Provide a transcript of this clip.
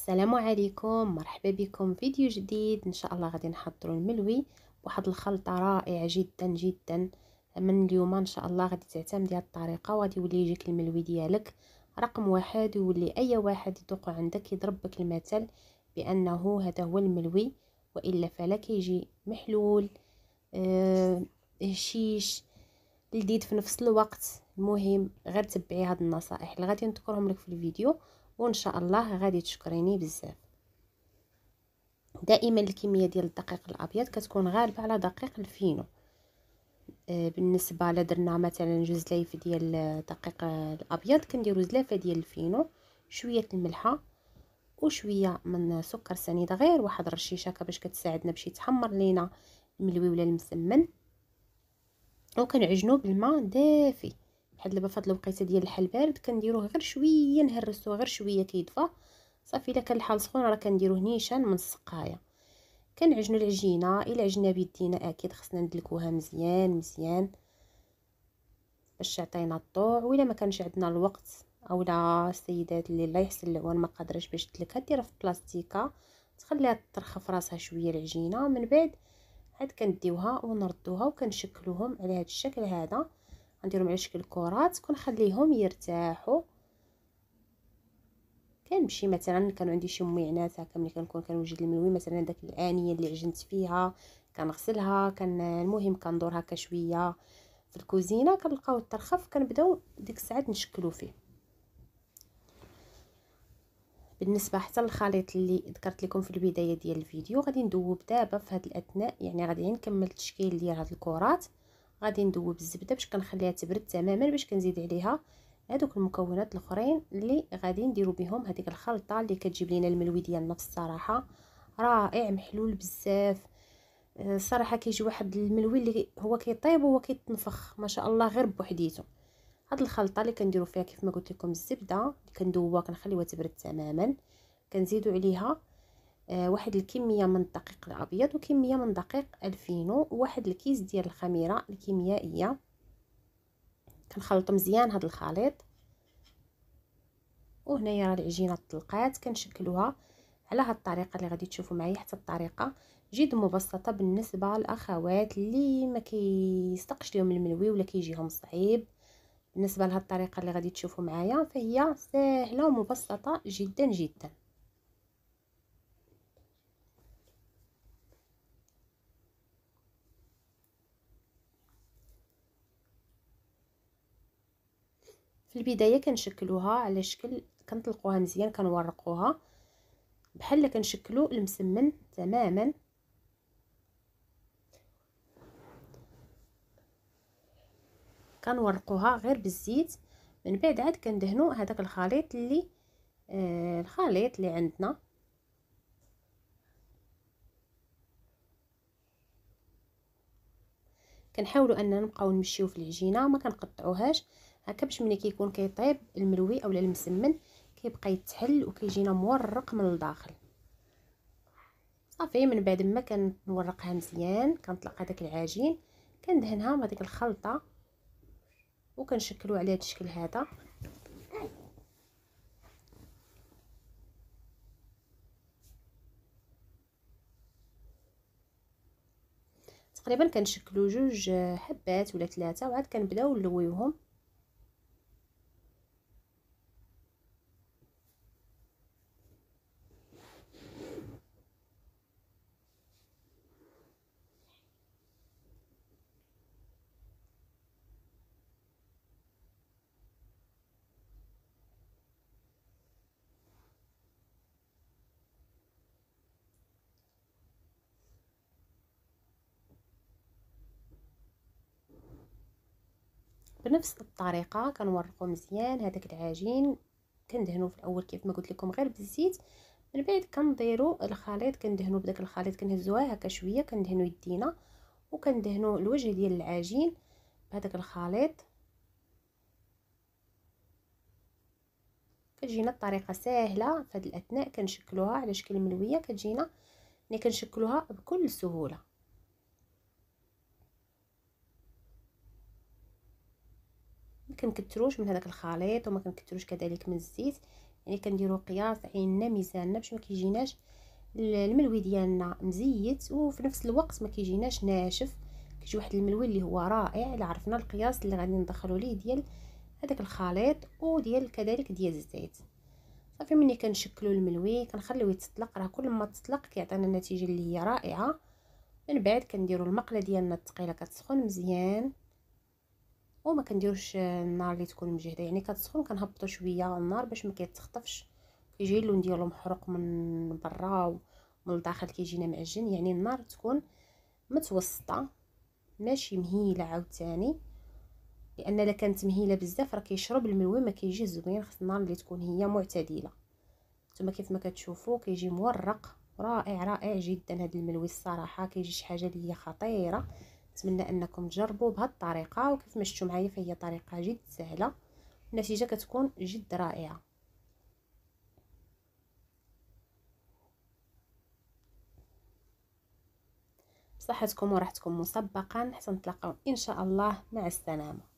السلام عليكم مرحبا بكم فيديو جديد ان شاء الله غادي نحضروا الملوي واحد الخلطه رائعه جدا جدا من اليوم ان شاء الله غادي تعتمدي هذه الطريقه وغادي يولي يجيك الملوي ديالك رقم واحد ويولي اي واحد يدوق عندك يضرب بك المثل بانه هذا هو الملوي والا فلا كيجي محلول آه، هشيش لذيذ في نفس الوقت المهم غير تبعي هاد النصائح اللي غادي نذكرهم لك في الفيديو وان شاء الله غادي تشكريني بزاف دائما الكميه ديال الدقيق الابيض كتكون غالبه على دقيق الفينو آه، بالنسبه لدرنا مثلا جوج زلايف ديال الدقيق الابيض كنديرو زلافه ديال الفينو شويه الملحه وشويه من سكر سنيد غير واحد رشيشه باش كتساعدنا باش يتحمر لينا الملوي ولا المسمن وكنعجنو بالماء دافي بحال دابا فهاد الوقيته ديال الحل بارد كنديروه غير شويه نهرسوه غير شويه كيدفى صافي الا كان الحال سخون راه كنديروه نيشان من السقايه كنعجنوا العجينه الا عجنا بيدينا اكيد خصنا ندلكوها مزيان مزيان باش تعطينا الضوء والا ما كانش عندنا الوقت اولا السيدات اللي الله يحسن العوان ما قادرش باش تلكها ديرها في بلاستيكه تخليها ترخف راسها شويه العجينه من بعد عاد كنديوها ونردوها وكنشكلوهم على هذا الشكل هذا غنديرهم على شكل كرات كنخليهم يرتاحوا كنمشي مثلا كان عندي شي ميعنات هكا ملي كنكون كنوجد الملوي مثلا داك الانيه اللي عجنت فيها كنغسلها كان المهم كندور هكا شويه في الكوزينه كنلقاو الترخف كنبداو ديك الساعات نشكلو فيه بالنسبه حتى للخليط اللي ذكرت لكم في البدايه ديال الفيديو غادي ندوب دابا في هذه الاثناء يعني غادي نكمل التشكيل ديال هاد الكرات غادي ندوب الزبده باش كنخليها تبرد تماما باش كنزيد عليها هذوك المكونات الاخرين اللي غادي نديرو بهم هذيك الخلطه اللي كتجيب لينا الملوي ديالنا الصراحه رائع محلول بزاف آه، الصراحه كيجي واحد الملوي اللي هو كيطيب وهو كيتنفخ ما شاء الله غير بوحديته هاد الخلطه اللي كنديرو فيها كيف ما قلت لكم الزبده اللي كندوبها كنخليوها تبرد تماما كنزيدو عليها آه، واحد الكميه من الدقيق الابيض وكميه من دقيق الفينو وواحد الكيس ديال الخميره الكيميائيه كنخلطو مزيان هذا الخليط وهنايا راه العجينه طلقات كنشكلوها على هاد الطريقه اللي غادي تشوفوا معايا حتى الطريقه جد مبسطه بالنسبه للاخوات اللي ما كيستقش لهم الملوي ولا كيجيهم صعيب بالنسبه لهاد الطريقه اللي غادي تشوفوا معايا فهي سهله ومبسطه جدا جدا في البدايه كنشكلوها على شكل كنطلقوها مزيان كنورقوها بحال كنشكلو المسمن تماما كنورقوها غير بالزيت من بعد عاد كندهنو هذاك الخليط اللي آه الخليط اللي عندنا كنحاولوا اننا نبقاو نمشيو في العجينه ما كنقطعوهاش هكا باش ملي كيكون كيطيب المروي اولا المسمن كيبقى يتحل وكيجينا مورق من الداخل صافي من بعد ما كنورقها مزيان كنطلق هذاك العجين كندهنها بهذيك الخلطه وكنشكلو على هذا الشكل هذا تقريبا كنشكلو جوج حبات ولا ثلاثه وعاد كنبداو نلويوهم بنفس الطريقه كنورقو مزيان هذاك العجين كندهنو في الاول كيف ما قلت لكم غير بالزيت من بعد كنديرو الخليط كندهنو بداك الخليط كنهزوها هكا شويه كندهنو يدينا وكندهنو الوجه ديال العجين بهذاك الخليط كتجينا الطريقه سهله في هذه الاثناء كنشكلوها على شكل ملويه كتجينا ملي كنشكلوها بكل سهوله كنكتروش من هذاك الخليط وما كنكتروش كذلك من الزيت يعني كنديروا قياس عيننا ميزاننا باش ما كيجيناش الملوي ديالنا مزيت وفي نفس الوقت ما كيجيناش ناشف كيجي واحد الملوي اللي هو رائع الا عرفنا القياس اللي غادي ندخلو ليه ديال هذاك الخليط وديال كذلك ديال الزيت صافي ملي كنشكلو الملوي كنخليوه يتطلق راه كل ما تطلق كيعطينا النتيجه اللي هي رائعه من بعد كنديرو المقله ديالنا الثقيله كتسخن مزيان وما كنديروش النار اللي تكون مجهده يعني كتسخن كنهبطو شويه النار باش ما كيتخطفش كيجي اللون ديالو محروق من برا ومن الداخل كيجينا معجن يعني النار تكون متوسطه ماشي مهيله عاوتاني لان الا كانت مهيله بزاف راه كيشرب الملوي ما كيجي زوين خص النار اللي تكون هي معتدله نتوما كيف ما كتشوفوا كيجي مورق رائع رائع جدا هذا الملوي الصراحه كيجي شي حاجه اللي هي خطيره نتمنى انكم تجربوا بهذه الطريقه وكيف ما شفتوا معايا فهي طريقه جد سهله النتيجه كتكون جد رائعه بصحتكم وراحتكم مسبقا حتى نتلاقاو ان شاء الله مع السلامه